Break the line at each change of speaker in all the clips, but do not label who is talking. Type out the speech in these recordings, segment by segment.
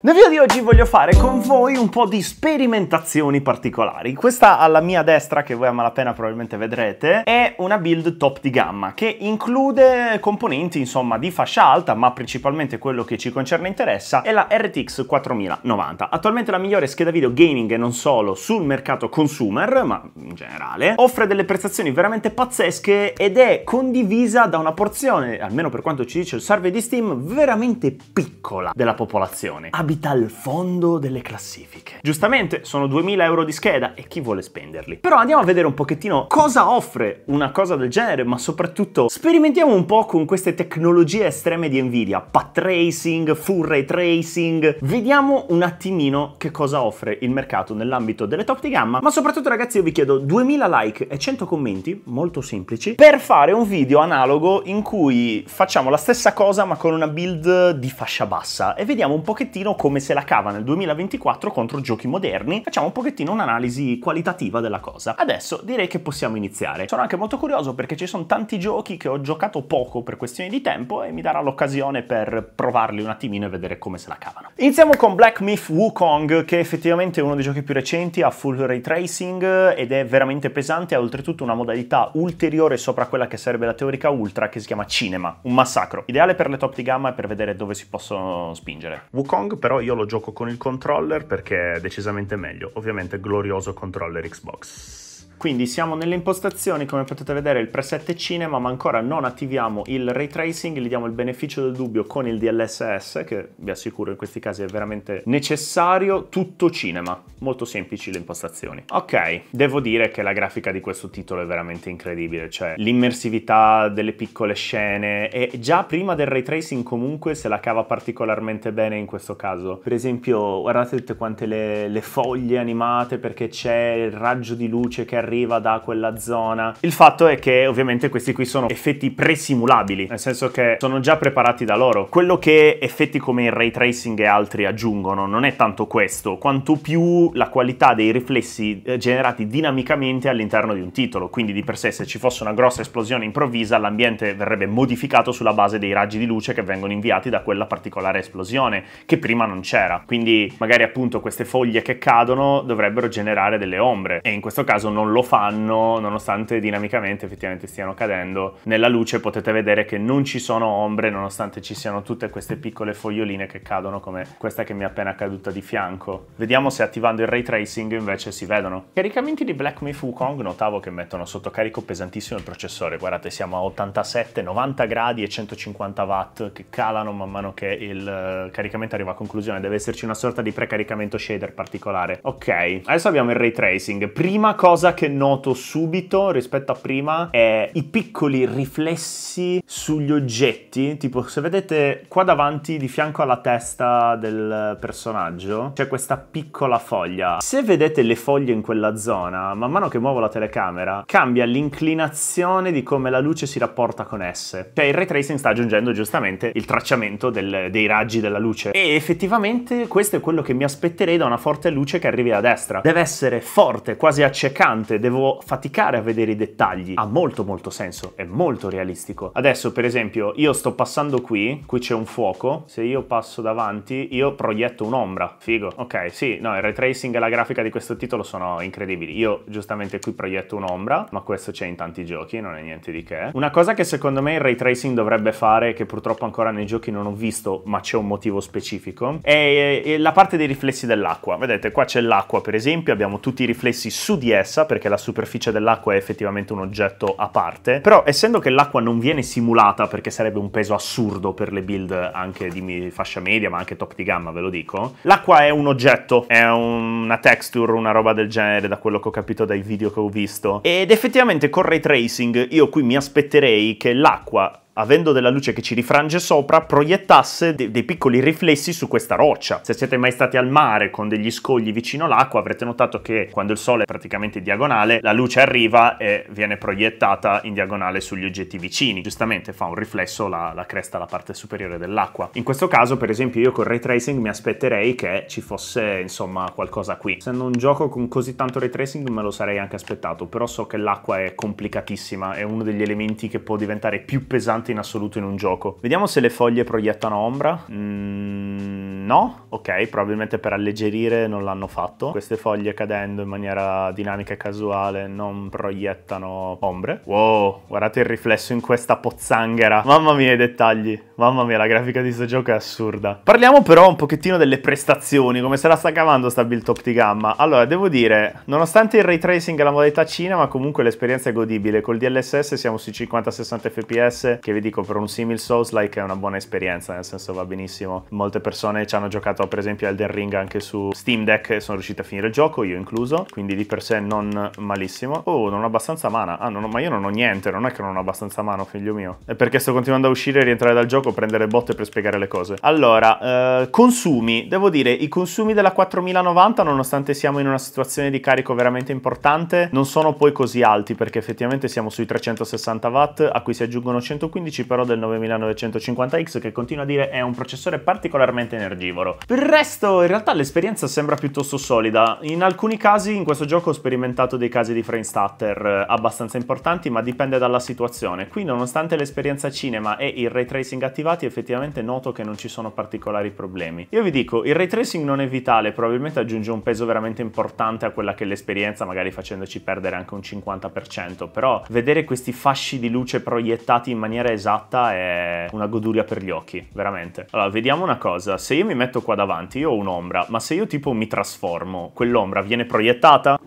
Nel video di oggi voglio fare con voi un po' di sperimentazioni particolari. Questa alla mia destra, che voi a malapena probabilmente vedrete, è una build top di gamma che include componenti insomma di fascia alta, ma principalmente quello che ci concerne interessa è la RTX 4090. Attualmente la migliore scheda video gaming e non solo sul mercato consumer, ma in generale, offre delle prestazioni veramente pazzesche ed è condivisa da una porzione, almeno per quanto ci dice il survey di Steam, veramente piccola della popolazione abita al fondo delle classifiche. Giustamente sono 2000 euro di scheda e chi vuole spenderli? Però andiamo a vedere un pochettino cosa offre una cosa del genere, ma soprattutto sperimentiamo un po' con queste tecnologie estreme di Nvidia, path tracing, full ray tracing, vediamo un attimino che cosa offre il mercato nell'ambito delle top di gamma, ma soprattutto ragazzi io vi chiedo 2000 like e 100 commenti, molto semplici, per fare un video analogo in cui facciamo la stessa cosa ma con una build di fascia bassa e vediamo un pochettino come se la cava nel 2024 contro giochi moderni, facciamo un pochettino un'analisi qualitativa della cosa. Adesso direi che possiamo iniziare. Sono anche molto curioso perché ci sono tanti giochi che ho giocato poco per questioni di tempo e mi darà l'occasione per provarli un attimino e vedere come se la cavano. Iniziamo con Black Myth Wukong che è effettivamente uno dei giochi più recenti, ha full ray tracing ed è veramente pesante, ha oltretutto una modalità ulteriore sopra quella che sarebbe la teorica ultra che si chiama cinema, un massacro, ideale per le top di gamma e per vedere dove si possono spingere. Wukong per però io lo gioco con il controller perché è decisamente meglio, ovviamente glorioso controller Xbox. Quindi siamo nelle impostazioni, come potete vedere il preset è cinema, ma ancora non attiviamo il ray tracing, gli diamo il beneficio del dubbio con il DLSS, che vi assicuro in questi casi è veramente necessario, tutto cinema. Molto semplici le impostazioni. Ok, devo dire che la grafica di questo titolo è veramente incredibile, cioè l'immersività delle piccole scene e già prima del ray tracing comunque se la cava particolarmente bene in questo caso. Per esempio, guardate tutte quante le, le foglie animate perché c'è il raggio di luce che arriva arriva da quella zona. Il fatto è che ovviamente questi qui sono effetti presimulabili, nel senso che sono già preparati da loro. Quello che effetti come il ray tracing e altri aggiungono non è tanto questo, quanto più la qualità dei riflessi eh, generati dinamicamente all'interno di un titolo. Quindi di per sé se ci fosse una grossa esplosione improvvisa l'ambiente verrebbe modificato sulla base dei raggi di luce che vengono inviati da quella particolare esplosione che prima non c'era. Quindi magari appunto queste foglie che cadono dovrebbero generare delle ombre e in questo caso non lo lo fanno nonostante dinamicamente effettivamente stiano cadendo. Nella luce potete vedere che non ci sono ombre nonostante ci siano tutte queste piccole foglioline che cadono come questa che mi è appena caduta di fianco. Vediamo se attivando il ray tracing invece si vedono. Caricamenti di Black Me wukong notavo che mettono sotto carico pesantissimo il processore, guardate siamo a 87, 90 gradi e 150 watt che calano man mano che il eh, caricamento arriva a conclusione, deve esserci una sorta di precaricamento shader particolare. Ok, adesso abbiamo il ray tracing, prima cosa che noto subito rispetto a prima è i piccoli riflessi sugli oggetti, tipo se vedete qua davanti di fianco alla testa del personaggio c'è questa piccola foglia. Se vedete le foglie in quella zona, man mano che muovo la telecamera, cambia l'inclinazione di come la luce si rapporta con esse. Cioè il ray tracing sta aggiungendo giustamente il tracciamento del, dei raggi della luce. E effettivamente questo è quello che mi aspetterei da una forte luce che arrivi da destra. Deve essere forte, quasi accecante devo faticare a vedere i dettagli. Ha molto molto senso, è molto realistico. Adesso per esempio io sto passando qui, qui c'è un fuoco, se io passo davanti io proietto un'ombra, figo. Ok, sì, no, il ray tracing e la grafica di questo titolo sono incredibili. Io giustamente qui proietto un'ombra, ma questo c'è in tanti giochi, non è niente di che. Una cosa che secondo me il ray tracing dovrebbe fare, che purtroppo ancora nei giochi non ho visto, ma c'è un motivo specifico, è la parte dei riflessi dell'acqua. Vedete, qua c'è l'acqua per esempio, abbiamo tutti i riflessi su di essa, perché perché la superficie dell'acqua è effettivamente un oggetto a parte, però essendo che l'acqua non viene simulata perché sarebbe un peso assurdo per le build anche di fascia media ma anche top di gamma ve lo dico, l'acqua è un oggetto, è una texture, una roba del genere da quello che ho capito dai video che ho visto ed effettivamente con ray tracing io qui mi aspetterei che l'acqua avendo della luce che ci rifrange sopra, proiettasse de- dei piccoli riflessi su questa roccia. Se siete mai stati al mare con degli scogli vicino all'acqua, avrete notato che quando il sole è praticamente diagonale, la luce arriva e viene proiettata in diagonale sugli oggetti vicini. Giustamente fa un riflesso la, la cresta alla parte superiore dell'acqua. In questo caso, per esempio, io con ray tracing mi aspetterei che ci fosse, insomma, qualcosa qui. Essendo un gioco con così tanto ray tracing me lo sarei anche aspettato, però so che l'acqua è complicatissima, è uno degli elementi che può diventare più pesante dominante in assoluto in un gioco. Vediamo se le foglie proiettano ombra. Mm, no? Ok, probabilmente per alleggerire non l'hanno fatto. Queste foglie cadendo in maniera dinamica e casuale non proiettano ombre. Wow, guardate il riflesso in questa pozzanghera. Mamma mia i dettagli. Mamma mia, la grafica di questo gioco è assurda. Parliamo però un pochettino delle prestazioni, come se la sta cavando sta build top di gamma. Allora, devo dire, nonostante il ray tracing e la modalità cinema, comunque l'esperienza è godibile. Col DLSS siamo sui 50-60 fps che vi dico per un simile Souls like è una buona esperienza, nel senso va benissimo. Molte persone ci hanno giocato per esempio Elden Ring anche su Steam Deck e sono riuscite a finire il gioco, io incluso, quindi di per sé non malissimo. Oh, non ho abbastanza mana. Ah, non ho, ma io non ho niente, non è che non ho abbastanza mana, figlio mio. È perché sto continuando a uscire e rientrare dal gioco, prendere botte per spiegare le cose. Allora, eh, consumi. Devo dire, i consumi della 4090, nonostante siamo in una situazione di carico veramente importante, non sono poi così alti perché effettivamente siamo sui 360 watt a cui si aggiungono 115 2015 però del 9950X che continua a dire è un processore particolarmente energivoro. Per il resto in realtà l'esperienza sembra piuttosto solida, in alcuni casi in questo gioco ho sperimentato dei casi di frame stutter eh, abbastanza importanti ma dipende dalla situazione, qui nonostante l'esperienza cinema e il ray tracing attivati effettivamente noto che non ci sono particolari problemi. Io vi dico, il ray tracing non è vitale, probabilmente aggiunge un peso veramente importante a quella che è l'esperienza, magari facendoci perdere anche un 50%, però vedere questi fasci di luce proiettati in maniera maniera esatta è una goduria per gli occhi, veramente. Allora, vediamo una cosa. Se io mi metto qua davanti, io ho un'ombra, ma se io tipo mi trasformo, quell'ombra viene proiettata?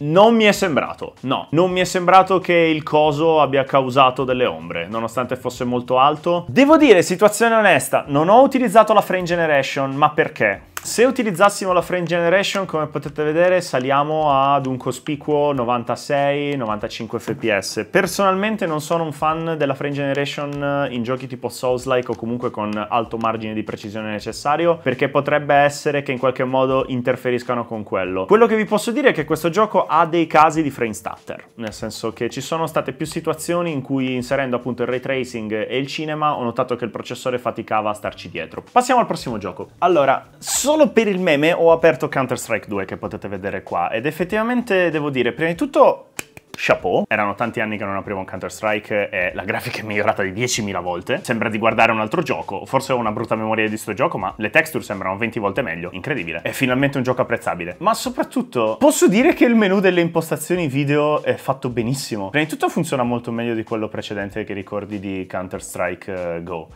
Non mi è sembrato, no, non mi è sembrato che il coso abbia causato delle ombre, nonostante fosse molto alto. Devo dire, situazione onesta, non ho utilizzato la frame generation, ma perché? Se utilizzassimo la frame generation, come potete vedere, saliamo ad un cospicuo 96-95 fps. Personalmente non sono un fan della frame generation eh, in giochi tipo Souls-like o comunque con alto margine di precisione necessario, perché potrebbe essere che in qualche modo interferiscano con quello. Quello che vi posso dire è che questo gioco ha dei casi di frame stutter, nel senso che ci sono state più situazioni in cui inserendo appunto il ray tracing e il cinema ho notato che il processore faticava a starci dietro. Passiamo al prossimo gioco. Allora, Solo per il meme ho aperto Counter-Strike 2 che potete vedere qua ed effettivamente devo dire, prima di tutto chapeau. Erano tanti anni che non aprivo un Counter-Strike e la grafica è migliorata di 10.000 volte. Sembra di guardare un altro gioco. Forse ho una brutta memoria di questo gioco, ma le texture sembrano 20 volte meglio. Incredibile. È finalmente un gioco apprezzabile. Ma soprattutto, posso dire che il menu delle impostazioni video è fatto benissimo. Prima di tutto funziona molto meglio di quello precedente che ricordi di Counter-Strike eh, Go.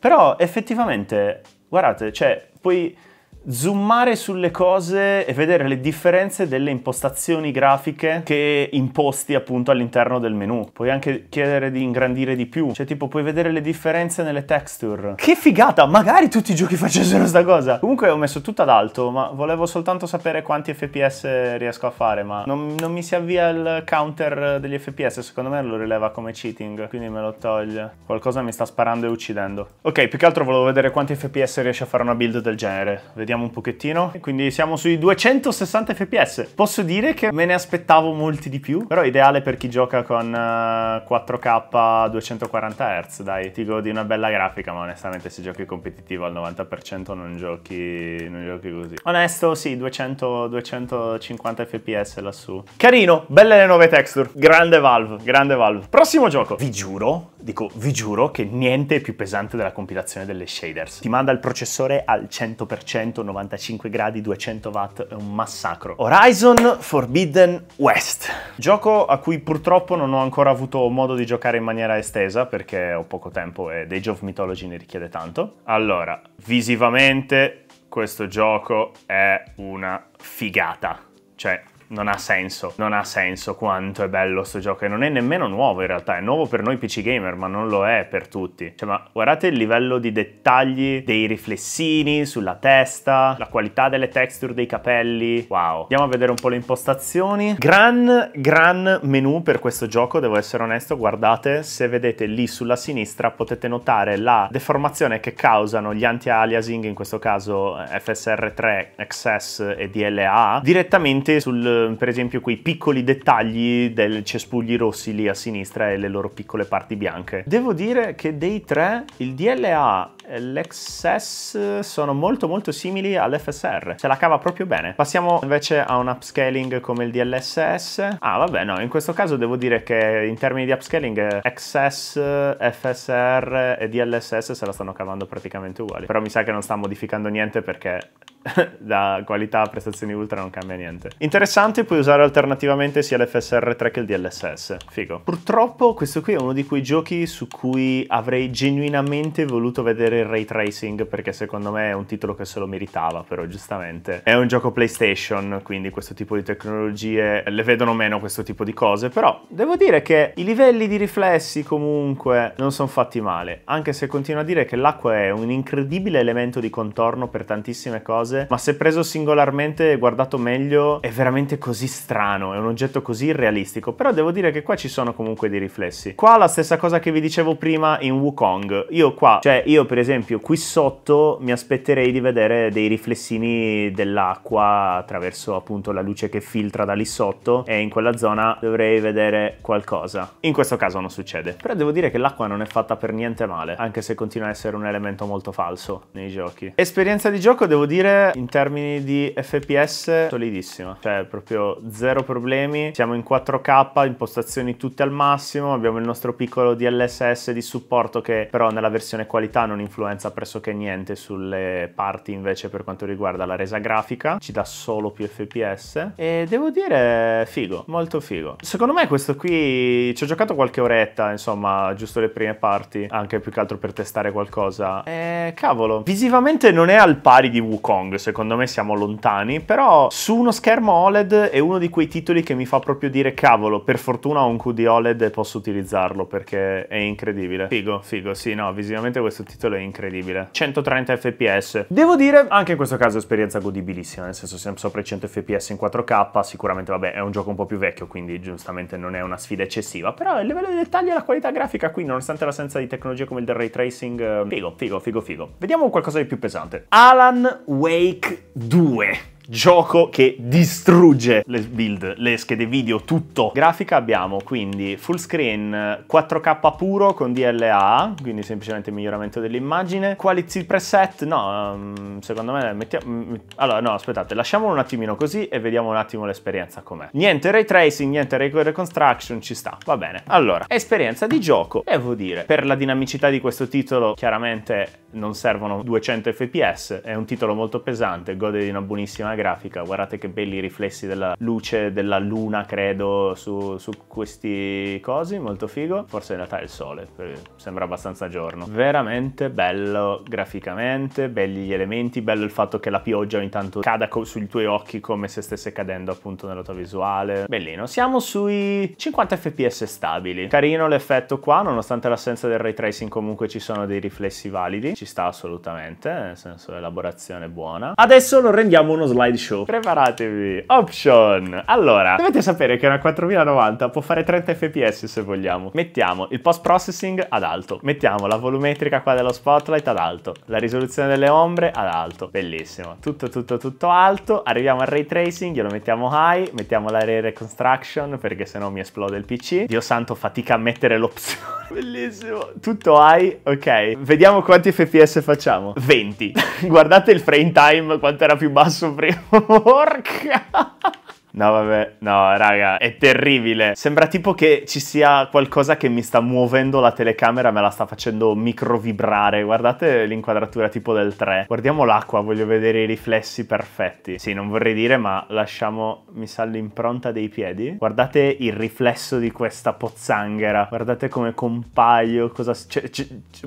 Però effettivamente, guardate, cioè, poi zoomare sulle cose e vedere le differenze delle impostazioni grafiche che imposti appunto all'interno del menu. Puoi anche chiedere di ingrandire di più, cioè tipo puoi vedere le differenze nelle texture. Che figata, magari tutti i giochi facessero sta cosa. Comunque ho messo tutto ad alto, ma volevo soltanto sapere quanti FPS riesco a fare, ma non, non mi si avvia il counter degli FPS, secondo me lo rileva come cheating, quindi me lo toglie. Qualcosa mi sta sparando e uccidendo. Ok, più che altro volevo vedere quanti FPS riesce a fare una build del genere. Vediamo vediamo un pochettino. Quindi siamo sui 260 fps. Posso dire che me ne aspettavo molti di più, però ideale per chi gioca con 4K eh, 240 Hz, dai. Ti godi una bella grafica, ma onestamente se giochi competitivo al 90% non giochi, non giochi così. Onesto, sì, 200, 250 fps lassù. Carino, belle le nuove texture. Grande Valve, grande Valve. Prossimo gioco. Vi giuro, dico vi giuro che niente è più pesante della compilazione delle shaders. Ti manda il processore al 100%, 95 gradi, 200 watt, è un massacro. Horizon Forbidden West. Gioco a cui purtroppo non ho ancora avuto modo di giocare in maniera estesa perché ho poco tempo e Age of Mythology ne richiede tanto. Allora, visivamente questo gioco è una figata. Cioè, non ha senso, non ha senso quanto è bello sto gioco e non è nemmeno nuovo in realtà, è nuovo per noi PC gamer ma non lo è per tutti. Cioè ma guardate il livello di dettagli dei riflessini sulla testa, la qualità delle texture dei capelli, wow. Andiamo a vedere un po' le impostazioni. Gran, gran menu per questo gioco, devo essere onesto, guardate, se vedete lì sulla sinistra potete notare la deformazione che causano gli anti-aliasing, in questo caso FSR3, XS e DLA, direttamente sul Ehm, per esempio quei piccoli dettagli del cespugli rossi lì a sinistra e le loro piccole parti bianche. Devo dire che dei tre il DLA e l'XS sono molto molto simili all'FSR, se la cava proprio bene. Passiamo invece a un upscaling come il DLSS. Ah vabbè no, in questo caso devo dire che in termini di upscaling XS, FSR e DLSS se la stanno cavando praticamente uguali. Però mi sa che non sta modificando niente perché da qualità a prestazioni ultra non cambia niente. Interessante interessante, puoi usare alternativamente sia l'FSR3 che il DLSS. Figo. Purtroppo questo qui è uno di quei giochi su cui avrei genuinamente voluto vedere il ray tracing perché secondo me è un titolo che se lo meritava, però giustamente. È un gioco PlayStation, quindi questo tipo di tecnologie le vedono meno questo tipo di cose, però devo dire che i livelli di riflessi comunque non sono fatti male, anche se continuo a dire che l'acqua è un incredibile elemento di contorno per tantissime cose, ma se preso singolarmente e guardato meglio è veramente veramente così strano, è un oggetto così irrealistico, però devo dire che qua ci sono comunque dei riflessi. Qua la stessa cosa che vi dicevo prima in Wukong, io qua, cioè io per esempio qui sotto mi aspetterei di vedere dei riflessini dell'acqua attraverso appunto la luce che filtra da lì sotto e in quella zona dovrei vedere qualcosa. In questo caso non succede, però devo dire che l'acqua non è fatta per niente male, anche se continua a essere un elemento molto falso nei giochi. Esperienza di gioco devo dire in termini di FPS solidissima, cioè proprio proprio zero problemi. Siamo in 4K, impostazioni tutte al massimo, abbiamo il nostro piccolo DLSS di supporto che però nella versione qualità non influenza pressoché niente sulle parti invece per quanto riguarda la resa grafica, ci dà solo più FPS e devo dire figo, molto figo. Secondo me questo qui ci ho giocato qualche oretta, insomma, giusto le prime parti, anche più che altro per testare qualcosa. E cavolo, visivamente non è al pari di Wukong, secondo me siamo lontani, però su uno schermo OLED è uno di quei titoli che mi fa proprio dire cavolo, per fortuna ho un QD OLED e posso utilizzarlo perché è incredibile. Figo, figo, sì, no, visivamente questo titolo è incredibile. 130 fps. Devo dire, anche in questo caso esperienza godibilissima, nel senso siamo sopra i 100 fps in 4K, sicuramente vabbè, è un gioco un po' più vecchio, quindi giustamente non è una sfida eccessiva, però il livello di dettaglio e la qualità grafica qui, nonostante l'assenza di tecnologie come il del ray tracing, eh, figo, figo, figo, figo. Vediamo qualcosa di più pesante. Alan Wake 2 gioco che distrugge le build, le schede video, tutto. Grafica abbiamo quindi full screen 4K puro con DLA, quindi semplicemente miglioramento dell'immagine. Quality preset, no, ehm, secondo me mettiamo... Mm, mm, allora no, aspettate, lasciamolo un attimino così e vediamo un attimo l'esperienza com'è. Niente ray tracing, niente ray reconstruction, ci sta, va bene. Allora, esperienza di gioco, devo dire, per la dinamicità di questo titolo chiaramente non servono 200 fps, è un titolo molto pesante, gode di una buonissima grafica, guardate che belli riflessi della luce della luna credo su, su questi cosi, molto figo, forse in realtà è il sole, eh, sembra abbastanza giorno, veramente bello graficamente, belli gli elementi, bello il fatto che la pioggia ogni tanto cada sui tuoi occhi come se stesse cadendo appunto nella tua visuale, bellino, siamo sui 50 fps stabili, carino l'effetto qua nonostante l'assenza del ray tracing comunque ci sono dei riflessi validi, ci sta assolutamente, eh, nel senso elaborazione buona, adesso lo rendiamo uno slide slideshow. Preparatevi. Option. Allora, dovete sapere che una 4090 può fare 30 fps se vogliamo. Mettiamo il post processing ad alto. Mettiamo la volumetrica qua dello spotlight ad alto. La risoluzione delle ombre ad alto. Bellissimo. Tutto, tutto, tutto alto. Arriviamo al ray tracing, glielo mettiamo high. Mettiamo la ray reconstruction perché sennò mi esplode il PC. Dio santo, fatica a mettere l'opzione. Bellissimo. Tutto high. Ok. Vediamo quanti fps facciamo. 20. Guardate il frame time quanto era più basso prima. porca! No, vabbè, no, raga, è terribile. Sembra tipo che ci sia qualcosa che mi sta muovendo la telecamera, me la sta facendo microvibrare. Guardate l'inquadratura tipo del 3. Guardiamo l'acqua, voglio vedere i riflessi perfetti. Sì, non vorrei dire, ma lasciamo, mi sa, l'impronta dei piedi. Guardate il riflesso di questa pozzanghera. Guardate come compaio, cosa... Cioè,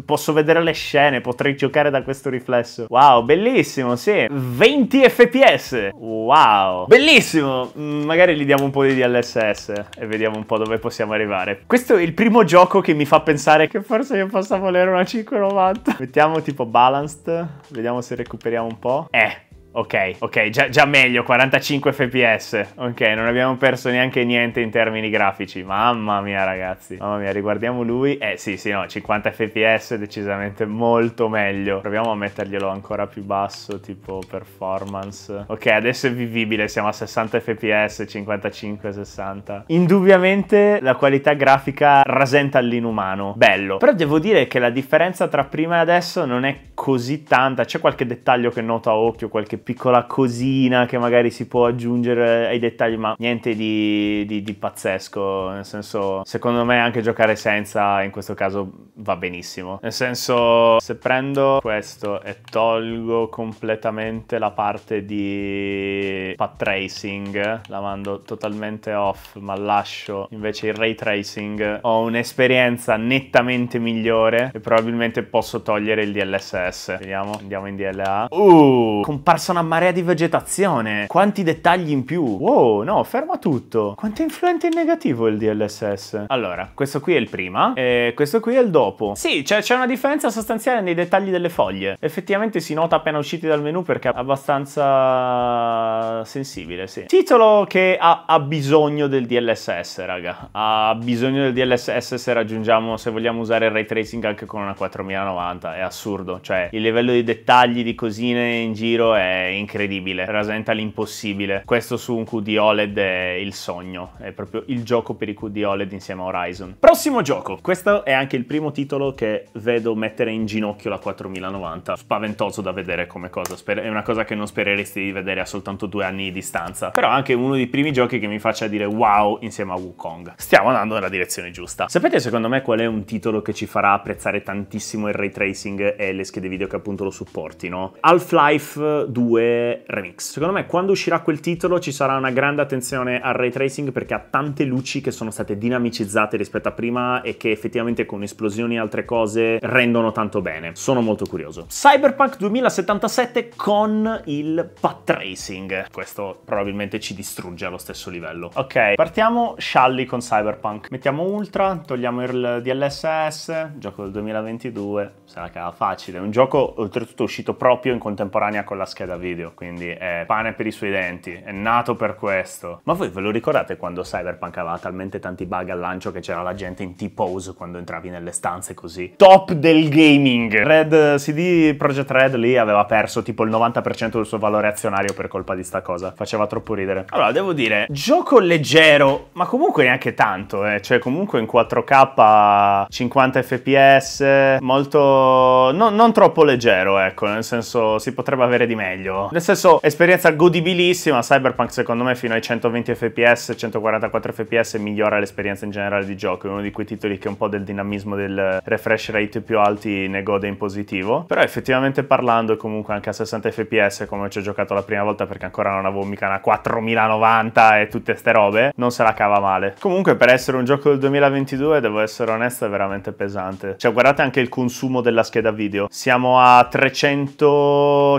posso vedere le scene, potrei giocare da questo riflesso. Wow, bellissimo, sì. 20 fps! Wow! Bellissimo! Mm, magari gli diamo un po' di DLSS e vediamo un po' dove possiamo arrivare. Questo è il primo gioco che mi fa pensare che forse io possa volere una 590. Mettiamo tipo balanced, vediamo se recuperiamo un po'. Eh, Ok, ok, già, già, meglio, 45 fps. Ok, non abbiamo perso neanche niente in termini grafici. Mamma mia, ragazzi. Mamma mia, riguardiamo lui. Eh sì, sì, no, 50 fps decisamente molto meglio. Proviamo a metterglielo ancora più basso, tipo performance. Ok, adesso è vivibile, siamo a 60 fps, 55, 60. Indubbiamente la qualità grafica rasenta l'inumano. Bello. Però devo dire che la differenza tra prima e adesso non è così tanta. C'è qualche dettaglio che noto a occhio, qualche piccola cosina che magari si può aggiungere ai dettagli, ma niente di, di, di pazzesco. Nel senso, secondo me anche giocare senza in questo caso va benissimo. Nel senso, se prendo questo e tolgo completamente la parte di path tracing, la mando totalmente off, ma lascio invece il ray tracing, ho un'esperienza nettamente migliore e probabilmente posso togliere il DLSS. Vediamo, andiamo in DLA. Uh, comparsa passa una marea di vegetazione, quanti dettagli in più. Wow, no, ferma tutto. Quanto è influente in negativo il DLSS? Allora, questo qui è il prima e questo qui è il dopo. Sì, cioè, c'è cioè, una differenza sostanziale nei dettagli delle foglie. Effettivamente si nota appena usciti dal menu perché è abbastanza sensibile, sì. Titolo che ha, ha bisogno del DLSS, raga. Ha bisogno del DLSS se raggiungiamo, se vogliamo usare il ray tracing anche con una 4090. È assurdo, cioè il livello di dettagli, di cosine in giro è incredibile, rasenta l'impossibile. Questo su un QD OLED è il sogno, è proprio il gioco per i QD OLED insieme a Horizon. Prossimo gioco! Questo è anche il primo titolo che vedo mettere in ginocchio la 4090. Spaventoso da vedere come cosa, è una cosa che non spereresti di vedere a soltanto due anni di distanza, però anche uno dei primi giochi che mi faccia dire wow insieme a Wukong. Stiamo andando nella direzione giusta. Sapete secondo me qual è un titolo che ci farà apprezzare tantissimo il ray tracing e le schede video che appunto lo supportino? Half-Life 2 2 Remix. Secondo me quando uscirà quel titolo ci sarà una grande attenzione al ray tracing perché ha tante luci che sono state dinamicizzate rispetto a prima e che effettivamente con esplosioni e altre cose rendono tanto bene. Sono molto curioso. Cyberpunk 2077 con il path tracing. Questo probabilmente ci distrugge allo stesso livello. Ok, partiamo scialli con Cyberpunk. Mettiamo Ultra, togliamo il DLSS, gioco del 2022, sarà la facile. È un gioco oltretutto uscito proprio in contemporanea con la scheda video, quindi è pane per i suoi denti, è nato per questo. Ma voi ve lo ricordate quando Cyberpunk aveva talmente tanti bug al lancio che c'era la gente in T-pose quando entravi nelle stanze così? Top del gaming! Red CD Project Red lì aveva perso tipo il 90% del suo valore azionario per colpa di sta cosa, faceva troppo ridere. Allora, devo dire, gioco leggero, ma comunque neanche tanto, eh. cioè comunque in 4K 50 fps, molto... No, non troppo leggero, ecco, nel senso si potrebbe avere di meglio sbaglio? Nel senso, esperienza godibilissima, Cyberpunk secondo me fino ai 120 fps, 144 fps migliora l'esperienza in generale di gioco, è uno di quei titoli che un po' del dinamismo del refresh rate più alti ne gode in positivo, però effettivamente parlando comunque anche a 60 fps come ci ho giocato la prima volta perché ancora non avevo mica una 4090 e tutte ste robe, non se la cava male. Comunque per essere un gioco del 2022 devo essere onesto è veramente pesante, cioè guardate anche il consumo della scheda video, siamo a 350-300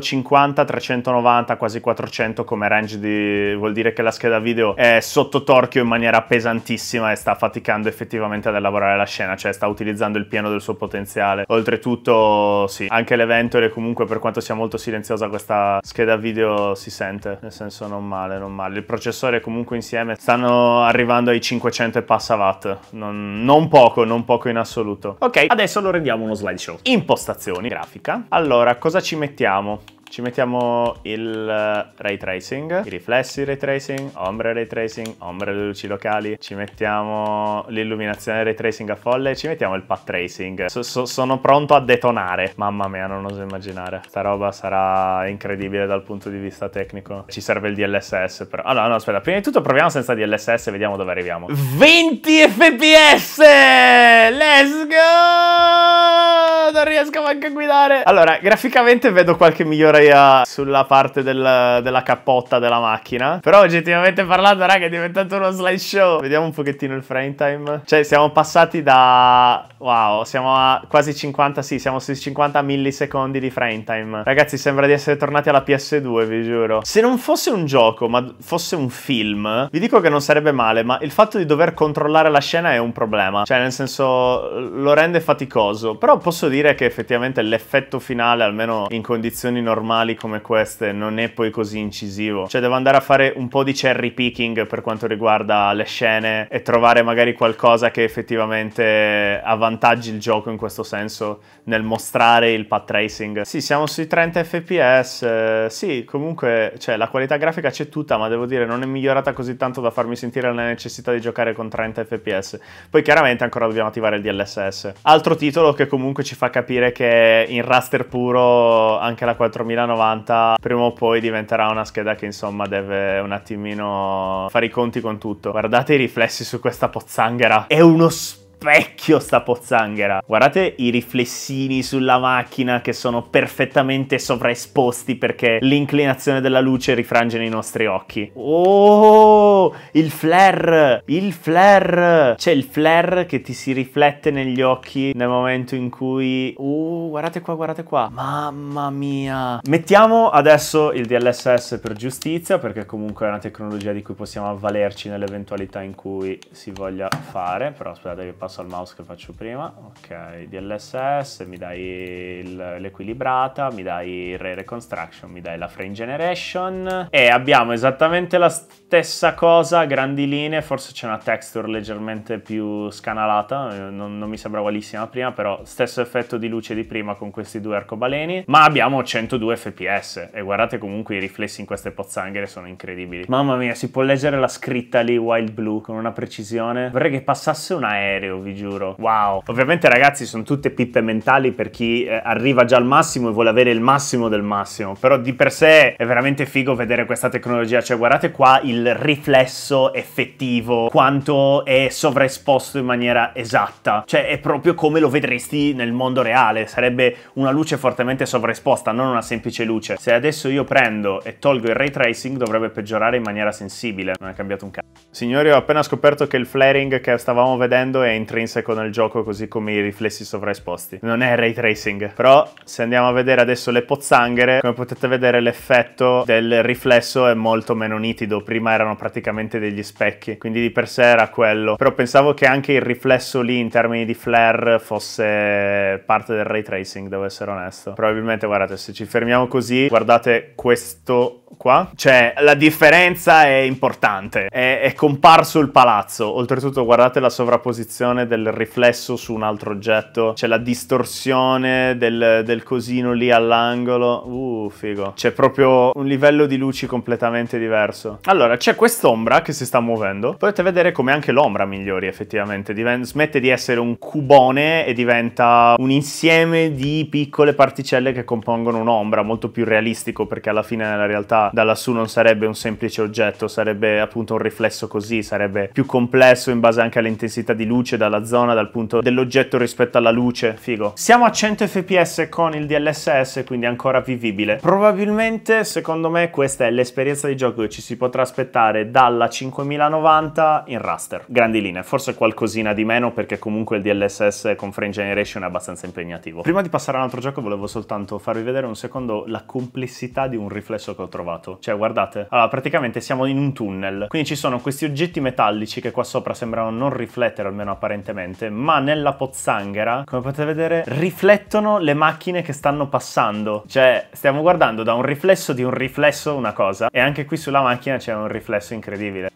390 quasi 400 come range di... vuol dire che la scheda video è sotto torchio in maniera pesantissima e sta faticando effettivamente ad elaborare la scena, cioè sta utilizzando il pieno del suo potenziale. Oltretutto sì, anche le ventole comunque per quanto sia molto silenziosa questa scheda video si sente, nel senso non male, non male. Il processore comunque insieme stanno arrivando ai 500 e passa watt, non, non poco, non poco in assoluto. Ok, adesso lo rendiamo uno slideshow. Impostazioni, grafica. Allora, cosa ci mettiamo? Ci mettiamo il eh, ray tracing, i riflessi ray tracing, ombre ray tracing, ombre alle luci locali, ci mettiamo l'illuminazione ray tracing a folle, ci mettiamo il path tracing. So, so, sono pronto a detonare, mamma mia non oso immaginare. Sta roba sarà incredibile dal punto di vista tecnico. Ci serve il DLSS però. Allora no aspetta, prima di tutto proviamo senza DLSS e vediamo dove arriviamo. 20 fps! Let's go! Non riesco neanche a guidare. Allora, graficamente vedo qualche miglioramento storia sulla parte del, della cappotta della macchina. Però oggettivamente parlando, raga, è diventato uno slideshow. Vediamo un pochettino il frame time. Cioè, siamo passati da... Wow, siamo a quasi 50, sì, siamo sui 50 millisecondi di frame time. Ragazzi, sembra di essere tornati alla PS2, vi giuro. Se non fosse un gioco, ma fosse un film, vi dico che non sarebbe male, ma il fatto di dover controllare la scena è un problema. Cioè, nel senso, lo rende faticoso. Però posso dire che effettivamente l'effetto finale, almeno in condizioni normali, normali come queste non è poi così incisivo. Cioè devo andare a fare un po' di cherry picking per quanto riguarda le scene e trovare magari qualcosa che effettivamente avvantaggi il gioco in questo senso nel mostrare il path tracing. Sì, siamo sui 30 fps, eh, sì, comunque cioè, la qualità grafica c'è tutta, ma devo dire non è migliorata così tanto da farmi sentire la necessità di giocare con 30 fps. Poi chiaramente ancora dobbiamo attivare il DLSS. Altro titolo che comunque ci fa capire che in raster puro anche la 4000 2090 prima o poi diventerà una scheda che insomma deve un attimino fare i conti con tutto. Guardate i riflessi su questa pozzanghera, è uno spazio specchio sta pozzanghera. Guardate i riflessini sulla macchina che sono perfettamente sovraesposti perché l'inclinazione della luce rifrange nei nostri occhi. Oh, il flare! Il flare! C'è il flare che ti si riflette negli occhi nel momento in cui... Oh, guardate qua, guardate qua. Mamma mia! Mettiamo adesso il DLSS per giustizia perché comunque è una tecnologia di cui possiamo avvalerci nell'eventualità in cui si voglia fare. Però aspettate che passo passo al mouse che faccio prima, ok, DLSS, mi dai l'equilibrata, mi dai il Ray Reconstruction, mi dai la Frame Generation e abbiamo esattamente la stessa cosa, grandi linee, forse c'è una texture leggermente più scanalata, non, non mi sembra valissima prima, però stesso effetto di luce di prima con questi due arcobaleni, ma abbiamo 102 fps e guardate comunque i riflessi in queste pozzanghere sono incredibili. Mamma mia, si può leggere la scritta lì Wild Blue con una precisione, vorrei che passasse un aereo vi giuro. Wow. Ovviamente ragazzi sono tutte pippe mentali per chi eh, arriva già al massimo e vuole avere il massimo del massimo, però di per sé è veramente figo vedere questa tecnologia, cioè guardate qua il riflesso effettivo, quanto è sovraesposto in maniera esatta, cioè è proprio come lo vedresti nel mondo reale, sarebbe una luce fortemente sovraesposta, non una semplice luce. Se adesso io prendo e tolgo il ray tracing dovrebbe peggiorare in maniera sensibile, non è cambiato un cazzo. Signori ho appena scoperto che il flaring che stavamo vedendo è in intrinseco nel gioco così come i riflessi sovraesposti. Non è ray tracing, però se andiamo a vedere adesso le pozzanghere, come potete vedere l'effetto del riflesso è molto meno nitido, prima erano praticamente degli specchi, quindi di per sé era quello, però pensavo che anche il riflesso lì in termini di flare fosse parte del ray tracing, devo essere onesto. Probabilmente guardate, se ci fermiamo così, guardate questo qua, cioè la differenza è importante, è, è comparso il palazzo, oltretutto guardate la sovrapposizione distorsione del riflesso su un altro oggetto, c'è la distorsione del, del cosino lì all'angolo. Uh, figo. C'è proprio un livello di luci completamente diverso. Allora, c'è quest'ombra che si sta muovendo. Potete vedere come anche l'ombra migliori effettivamente. Diven smette di essere un cubone e diventa un insieme di piccole particelle che compongono un'ombra, molto più realistico perché alla fine nella realtà da lassù non sarebbe un semplice oggetto, sarebbe appunto un riflesso così, sarebbe più complesso in base anche all'intensità di luce da la zona dal punto dell'oggetto rispetto alla luce, figo. Siamo a 100 fps con il DLSS, quindi ancora vivibile. Probabilmente, secondo me, questa è l'esperienza di gioco che ci si potrà aspettare dalla 5090 in raster. Grandi linee, forse qualcosina di meno perché comunque il DLSS con Frame Generation è abbastanza impegnativo. Prima di passare a un altro gioco volevo soltanto farvi vedere un secondo la complessità di un riflesso che ho trovato. Cioè, guardate, allora praticamente siamo in un tunnel, quindi ci sono questi oggetti metallici che qua sopra sembrano non riflettere, almeno apparentemente apparentemente, ma nella pozzanghera, come potete vedere, riflettono le macchine che stanno passando. Cioè, stiamo guardando da un riflesso di un riflesso una cosa, e anche qui sulla macchina c'è un riflesso incredibile.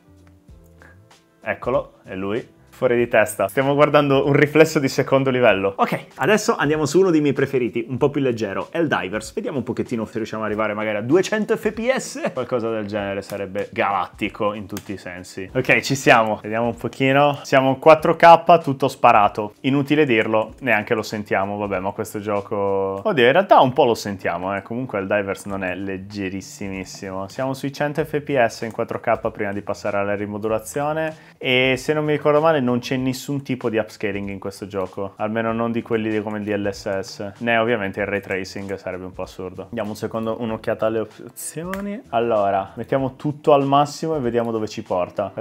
Eccolo, è lui. Fuori di testa. Stiamo guardando un riflesso di secondo livello. Ok, adesso andiamo su uno dei miei preferiti, un po' più leggero, Divers. Vediamo un pochettino se riusciamo ad arrivare magari a 200 fps. Qualcosa del genere sarebbe galattico in tutti i sensi. Ok, ci siamo. Vediamo un pochino. Siamo 4K, tutto sparato. Inutile dirlo, neanche lo sentiamo. Vabbè, ma questo gioco... Oddio, in realtà un po' lo sentiamo, eh. Comunque il Divers non è leggerissimissimo. Siamo sui 100 fps in 4K prima di passare alla rimodulazione. E se non mi ricordo male non c'è nessun tipo di upscaling in questo gioco, almeno non di quelli come il DLSS, né ovviamente il ray tracing sarebbe un po' assurdo. Diamo un secondo un'occhiata alle opzioni. Allora, mettiamo tutto al massimo e vediamo dove ci porta.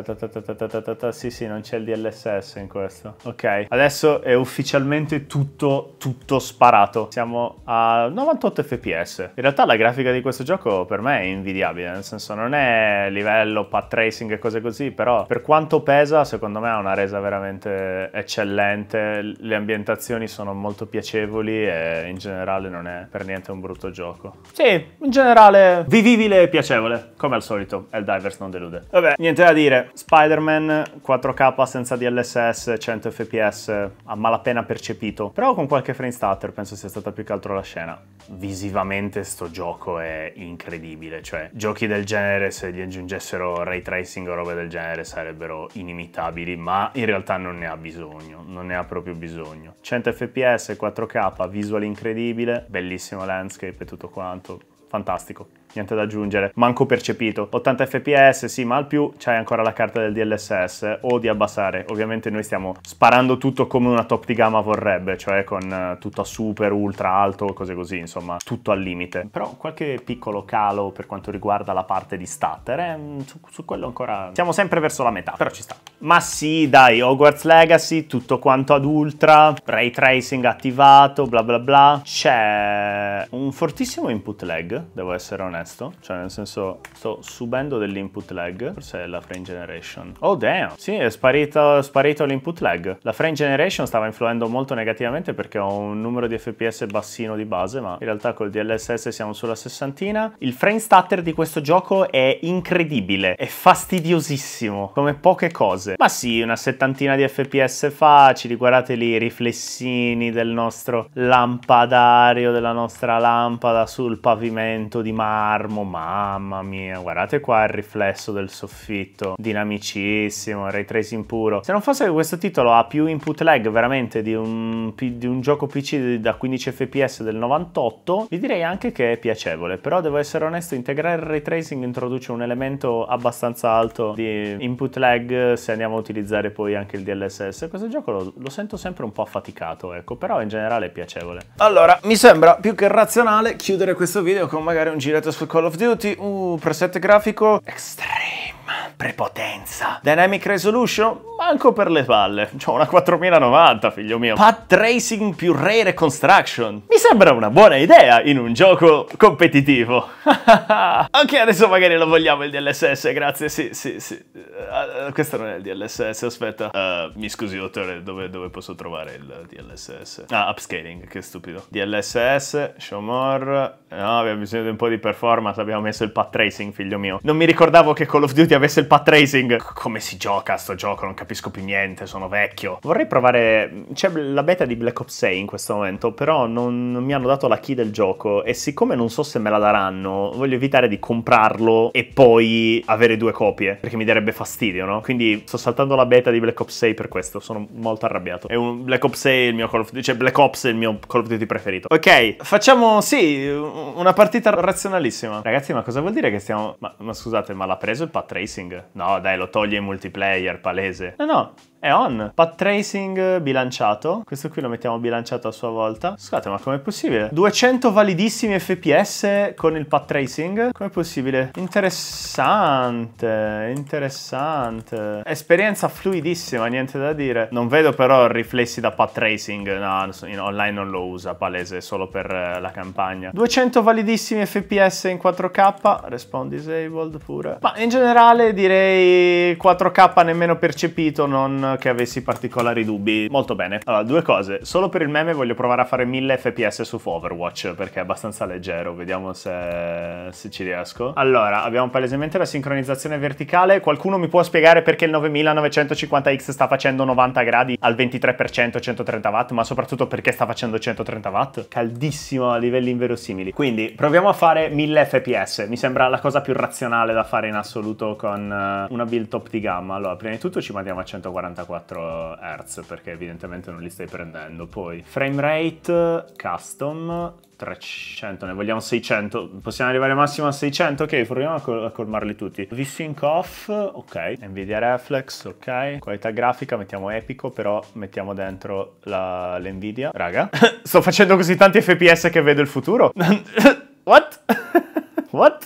Sì, sì, non c'è il DLSS in questo. Ok, adesso è ufficialmente tutto, tutto sparato. Siamo a 98 fps. In realtà la grafica di questo gioco per me è invidiabile, nel senso non è livello, path tracing e cose così, però per quanto pesa, secondo me ha una resa paese veramente eccellente, le ambientazioni sono molto piacevoli e in generale non è per niente un brutto gioco. Sì, in generale vivibile e piacevole, come al solito, Divers non delude. Vabbè, niente da dire, Spider-Man 4K senza DLSS, 100 fps, a malapena percepito, però con qualche frame starter penso sia stata più che altro la scena. Visivamente sto gioco è incredibile, cioè giochi del genere se gli aggiungessero ray tracing o robe del genere sarebbero inimitabili, ma in in realtà non ne ha bisogno, non ne ha proprio bisogno. 100 fps, 4K, visual incredibile, bellissimo landscape e tutto quanto, fantastico niente da aggiungere, manco percepito. 80 fps sì, ma al più c'hai ancora la carta del DLSS o di abbassare. Ovviamente noi stiamo sparando tutto come una top di gamma vorrebbe, cioè con eh, tutto a super, ultra alto, cose così, insomma, tutto al limite. Però qualche piccolo calo per quanto riguarda la parte di stutter, eh, mm, su, su, quello ancora... Siamo sempre verso la metà, però ci sta. Ma sì, dai, Hogwarts Legacy, tutto quanto ad ultra, ray tracing attivato, bla bla bla. C'è un fortissimo input lag, devo essere onesto onesto, cioè nel senso sto subendo dell'input lag, forse è la frame generation. Oh damn! Sì, è sparito, sparito l'input lag. La frame generation stava influendo molto negativamente perché ho un numero di FPS bassino di base, ma in realtà col DLSS siamo sulla sessantina. Il frame stutter di questo gioco è incredibile, è fastidiosissimo, come poche cose. Ma sì, una settantina di FPS facili, guardate lì i riflessini del nostro lampadario, della nostra lampada sul pavimento di mare marmo, mamma mia, guardate qua il riflesso del soffitto, dinamicissimo, ray tracing puro. Se non fosse che questo titolo ha più input lag veramente di un, di un gioco PC da 15 fps del 98, vi direi anche che è piacevole, però devo essere onesto, integrare il ray tracing introduce un elemento abbastanza alto di input lag se andiamo a utilizzare poi anche il DLSS. Questo gioco lo, lo sento sempre un po' affaticato, ecco, però in generale è piacevole. Allora, mi sembra più che razionale chiudere questo video con magari un giretto spostato su Call of Duty, uh, preset grafico, extreme, prepotenza, dynamic resolution, manco per le palle, c'ho una 4090 figlio mio, pad tracing più ray reconstruction, mi sembra una buona idea in un gioco competitivo, ok adesso magari lo vogliamo il DLSS, grazie, sì, sì, sì, uh, questo non è il DLSS, aspetta, uh, mi scusi dottore, dove, dove posso trovare il DLSS? Ah, upscaling, che stupido, DLSS, show more, No, eh, abbiamo bisogno di un po' di performance, abbiamo messo il path tracing, figlio mio. Non mi ricordavo che Call of Duty avesse il path tracing. C come si gioca a sto gioco? Non capisco più niente, sono vecchio. Vorrei provare... C'è la beta di Black Ops 6 in questo momento, però non, non mi hanno dato la key del gioco e siccome non so se me la daranno, voglio evitare di comprarlo e poi avere due copie, perché mi darebbe fastidio, no? Quindi sto saltando la beta di Black Ops 6 per questo, sono molto arrabbiato. È un Black Ops 6 il mio Call of Duty, cioè Black Ops è il mio Call of Duty preferito. Ok, facciamo, sì, una partita razionalissima. Ragazzi, ma cosa vuol dire che stiamo... Ma, ma scusate, ma l'ha preso il path tracing? No, dai, lo toglie in multiplayer, palese. No, no, è on. Path tracing bilanciato. Questo qui lo mettiamo bilanciato a sua volta. Scusate, ma com'è possibile? 200 validissimi FPS con il path tracing? Com'è possibile? Interessante, interessante. Esperienza fluidissima, niente da dire. Non vedo però riflessi da path tracing. No, online non lo usa, palese, solo per eh, la campagna. 200 validissimi FPS in 4K. Respawn disabled pure. Ma in generale direi 4K nemmeno percepito, non che avessi particolari dubbi. Molto bene. Allora, due cose. Solo per il meme voglio provare a fare 1000 fps su Overwatch perché è abbastanza leggero. Vediamo se, se ci riesco. Allora, abbiamo palesemente la sincronizzazione verticale. Qualcuno mi può spiegare perché il 9950X sta facendo 90 gradi al 23% 130 watt, ma soprattutto perché sta facendo 130 watt? Caldissimo a livelli inverosimili. Quindi proviamo a fare 1000 fps. Mi sembra la cosa più razionale da fare in assoluto con eh, una build top di gamma. Allora, prima di tutto ci mandiamo a 140 64 Hz perché evidentemente non li stai prendendo. Poi frame rate custom 300, ne vogliamo 600, possiamo arrivare massimo a 600, ok, proviamo a, col a colmarli tutti. VSync off, ok, Nvidia Reflex, ok, qualità grafica, mettiamo epico, però mettiamo dentro l'Nvidia. Raga, sto facendo così tanti FPS che vedo il futuro? What? What?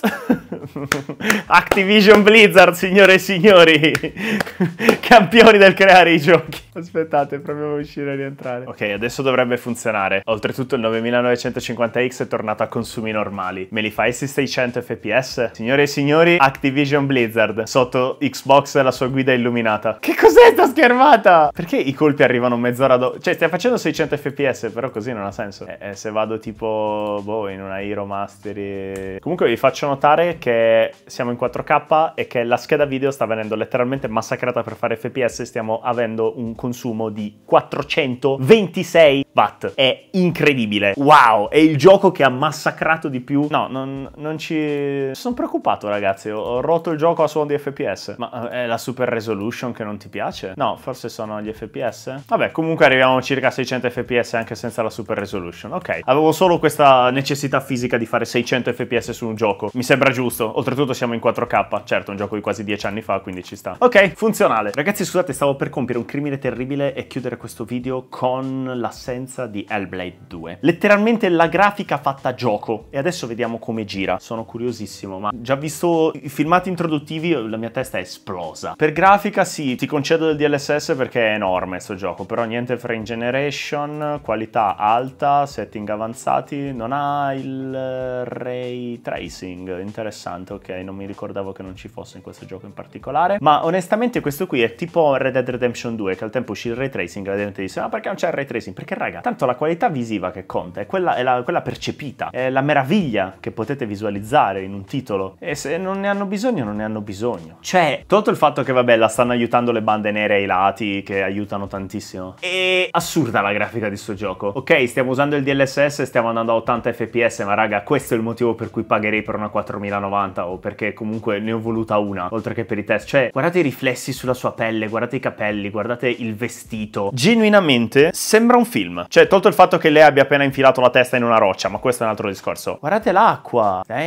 Activision Blizzard, signore e signori, campioni del creare i giochi. Aspettate, proviamo a uscire e rientrare. Ok, adesso dovrebbe funzionare. Oltretutto il 9950X è tornato a consumi normali. Me li fai questi 600 fps? Signore e signori, Activision Blizzard, sotto Xbox e la sua guida illuminata. Che cos'è sta schermata? Perché i colpi arrivano mezz'ora dopo? Cioè, stai facendo 600 fps, però così non ha senso. Eh, eh, se vado tipo, boh, in una Hero Mastery... Comunque vi faccio notare che siamo in 4K e che la scheda video sta venendo letteralmente massacrata per fare FPS, e stiamo avendo un consumo di 426 Watt. È incredibile. Wow, è il gioco che ha massacrato di più. No, non, non ci... Sono preoccupato ragazzi, ho rotto il gioco a suono di FPS. Ma eh, è la super resolution che non ti piace? No, forse sono gli FPS. Vabbè, comunque arriviamo a circa 600 fps anche senza la super resolution. Ok, avevo solo questa necessità fisica di fare 600 fps su un gioco. Mi sembra giusto. Oltretutto siamo in 4K. Certo, un gioco di quasi 10 anni fa, quindi ci sta. Ok, funzionale. Ragazzi, scusate, stavo per compiere un crimine terribile e chiudere questo video con l'assenza licenza di Hellblade 2. Letteralmente la grafica fatta gioco e adesso vediamo come gira. Sono curiosissimo, ma già visto i filmati introduttivi la mia testa è esplosa. Per grafica sì, ti concedo del DLSS perché è enorme sto gioco, però niente frame generation, qualità alta, setting avanzati, non ha il eh, ray tracing, interessante, ok, non mi ricordavo che non ci fosse in questo gioco in particolare, ma onestamente questo qui è tipo Red Dead Redemption 2 che al tempo uscì il ray tracing, la gente disse "Ma perché non c'è il ray tracing?" Perché raga frega. Tanto la qualità visiva che conta è quella, è la, quella percepita, è la meraviglia che potete visualizzare in un titolo. E se non ne hanno bisogno, non ne hanno bisogno. Cioè, tolto il fatto che, vabbè, la stanno aiutando le bande nere ai lati, che aiutano tantissimo. È assurda la grafica di sto gioco. Ok, stiamo usando il DLSS, stiamo andando a 80 fps, ma raga, questo è il motivo per cui pagherei per una 4090 o perché comunque ne ho voluta una, oltre che per i test. Cioè, guardate i riflessi sulla sua pelle, guardate i capelli, guardate il vestito. Genuinamente sembra un film. Cioè, tolto il fatto che lei abbia appena infilato la testa in una roccia, ma questo è un altro discorso. Guardate l'acqua! Damn.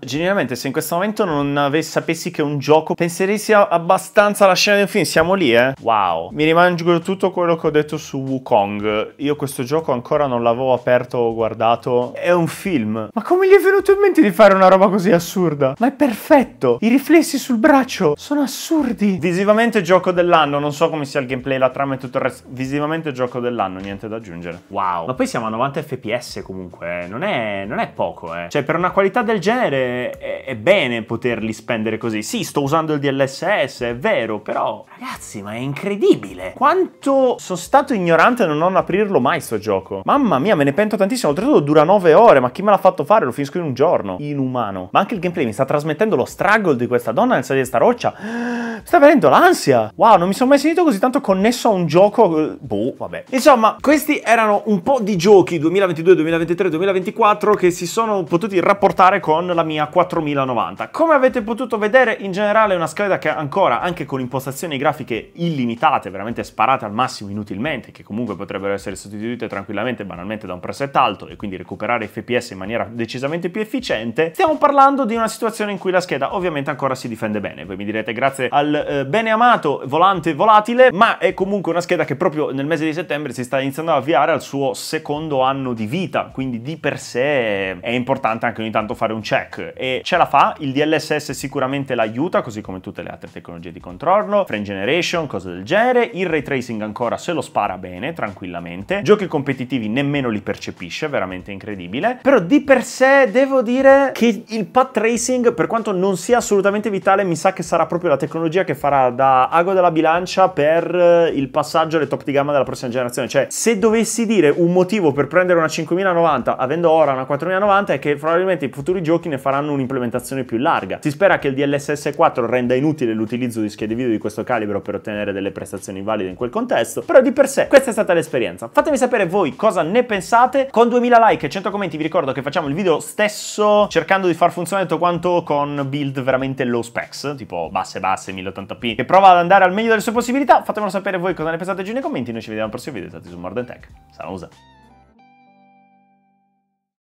Eh. Generalmente, se in questo momento non avessi, sapessi che è un gioco, penseresti abbastanza alla scena del film. Siamo lì, eh? Wow. Mi rimango tutto quello che ho detto su Wukong. Io questo gioco ancora non l'avevo aperto o guardato. È un film. Ma come gli è venuto in mente di fare una roba così assurda? Ma è perfetto! I riflessi sul braccio sono assurdi! Visivamente gioco dell'anno, non so come sia il gameplay, la trama e tutto il resto. Visivamente gioco dell'anno dell'anno, niente da aggiungere. Wow. Ma poi siamo a 90 fps comunque, eh. non, è, non è, poco, eh. Cioè per una qualità del genere è, è bene poterli spendere così. Sì, sto usando il DLSS, è vero, però ragazzi, ma è incredibile. Quanto sono stato ignorante nel non aprirlo mai sto gioco. Mamma mia, me ne pento tantissimo. Oltretutto dura 9 ore, ma chi me l'ha fatto fare? Lo finisco in un giorno. Inumano. Ma anche il gameplay mi sta trasmettendo lo struggle di questa donna nel salire sta roccia. Mi sta venendo l'ansia. Wow, non mi sono mai sentito così tanto connesso a un gioco. Eh, boh, vabbè. E Insomma, questi erano un po' di giochi 2022, 2023, 2024 che si sono potuti rapportare con la mia 4090. Come avete potuto vedere, in generale è una scheda che ancora, anche con impostazioni grafiche illimitate, veramente sparate al massimo inutilmente, che comunque potrebbero essere sostituite tranquillamente, banalmente, da un preset alto e quindi recuperare FPS in maniera decisamente più efficiente, stiamo parlando di una situazione in cui la scheda ovviamente ancora si difende bene. Voi mi direte grazie al eh, bene amato volante volatile, ma è comunque una scheda che proprio nel mese di settembre si sta iniziando ad avviare al suo secondo anno di vita, quindi di per sé è importante anche ogni tanto fare un check e ce la fa, il DLSS sicuramente l'aiuta, così come tutte le altre tecnologie di controllo, frame generation, cose del genere, il ray tracing ancora se lo spara bene, tranquillamente, giochi competitivi nemmeno li percepisce, veramente incredibile, però di per sé devo dire che il path tracing, per quanto non sia assolutamente vitale, mi sa che sarà proprio la tecnologia che farà da ago della bilancia per eh, il passaggio alle top di gamma della prossima generazione situazione, cioè se dovessi dire un motivo per prendere una 5090 avendo ora una 4090 è che probabilmente i futuri giochi ne faranno un'implementazione più larga. Si spera che il DLSS 4 renda inutile l'utilizzo di schede video di questo calibro per ottenere delle prestazioni valide in quel contesto, però di per sé questa è stata l'esperienza. Fatemi sapere voi cosa ne pensate, con 2000 like e 100 commenti vi ricordo che facciamo il video stesso cercando di far funzionare tutto quanto con build veramente low specs, tipo basse basse 1080p, che prova ad andare al meglio delle sue possibilità, fatemelo sapere voi cosa ne pensate giù nei commenti, noi ci vediamo al prossimo video. organizacji z Mordenteka. Saluza!